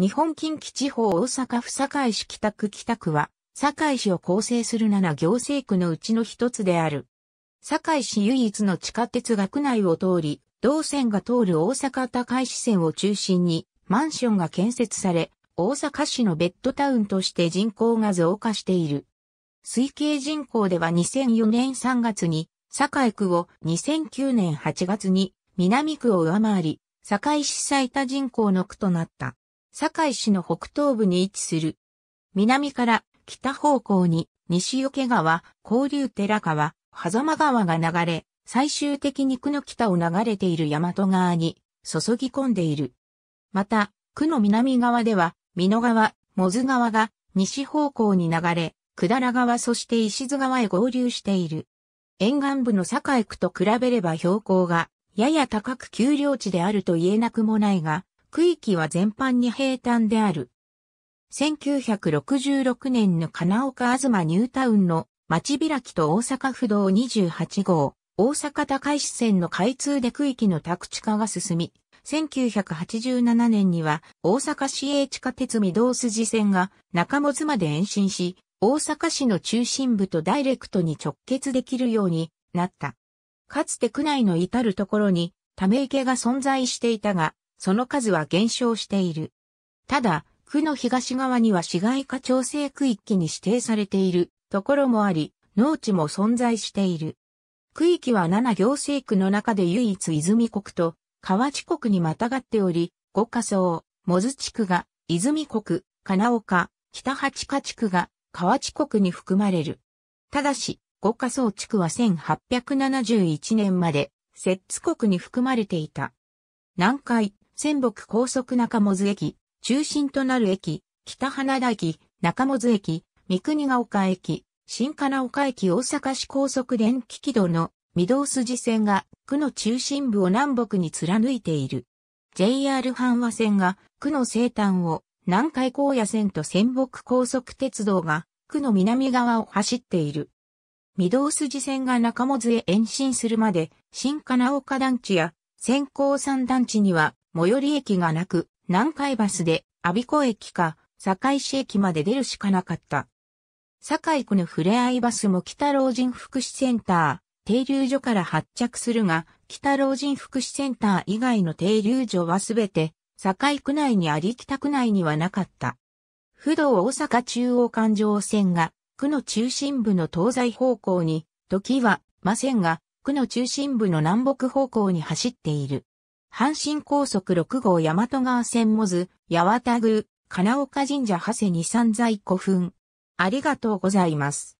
日本近畿地方大阪府堺市北区北区は、堺市を構成する7行政区のうちの一つである。堺市唯一の地下鉄が区内を通り、同線が通る大阪高石線を中心に、マンションが建設され、大阪市のベッドタウンとして人口が増加している。推計人口では2004年3月に、堺区を2009年8月に南区を上回り、堺市最多人口の区となった。堺市の北東部に位置する。南から北方向に西桶川、交流寺川、狭間川が流れ、最終的に区の北を流れている大和川に注ぎ込んでいる。また、区の南側では、美濃川、モズ川が西方向に流れ、百良川そして石津川へ合流している。沿岸部の堺区と比べれば標高がやや高く丘陵地であると言えなくもないが、区域は全般に平坦である。1966年の金岡東ニュータウンの町開きと大阪府道28号、大阪高石線の開通で区域の宅地化が進み、1987年には大阪市営地下鉄御堂筋線が中本まで延伸し、大阪市の中心部とダイレクトに直結できるようになった。かつて区内の至るところにため池が存在していたが、その数は減少している。ただ、区の東側には市街化調整区域に指定されているところもあり、農地も存在している。区域は7行政区の中で唯一泉国と河内国にまたがっており、五仮想、モズ地区が泉国、金岡、北八家地区が河内国に含まれる。ただし、五仮想地区は1871年まで摂津国に含まれていた。南海、仙北高速中本駅、中心となる駅、北花田駅、中本駅、三国ヶ丘駅、新金岡駅大阪市高速電気軌道の御堂筋線が区の中心部を南北に貫いている。JR 阪和線が区の西端を南海高野線と仙北高速鉄道が区の南側を走っている。御堂筋線が中本へ延伸するまで新金岡団地や仙光山団地には最寄り駅がなく、南海バスで、阿鼻子駅か、堺市駅まで出るしかなかった。堺区のふれあいバスも北老人福祉センター、停留所から発着するが、北老人福祉センター以外の停留所はすべて、堺区内にあり北区内にはなかった。不動大阪中央環状線が、区の中心部の東西方向に、時は、ませんが、区の中心部の南北方向に走っている。阪神高速6号大和川線モズ、八幡宮、金岡神社長谷二三在古墳。ありがとうございます。